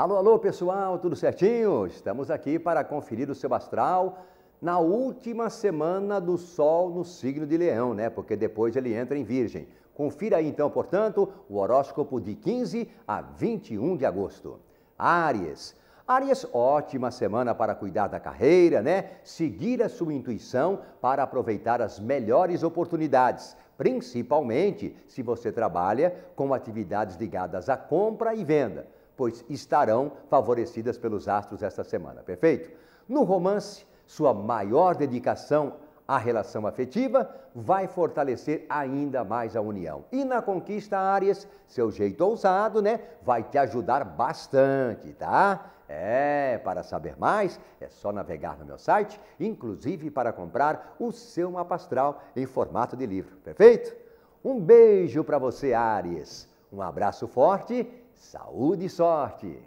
Alô, alô pessoal, tudo certinho? Estamos aqui para conferir o seu astral na última semana do Sol no signo de Leão, né? Porque depois ele entra em Virgem. Confira aí então, portanto, o horóscopo de 15 a 21 de agosto. Áries. Áries, ótima semana para cuidar da carreira, né? Seguir a sua intuição para aproveitar as melhores oportunidades, principalmente se você trabalha com atividades ligadas à compra e venda pois estarão favorecidas pelos astros esta semana, perfeito? No romance, sua maior dedicação à relação afetiva vai fortalecer ainda mais a união. E na conquista, Áries, seu jeito ousado, né, vai te ajudar bastante, tá? É, para saber mais, é só navegar no meu site, inclusive para comprar o seu mapa astral em formato de livro, perfeito? Um beijo para você, Áries. Um abraço forte Saúde e sorte!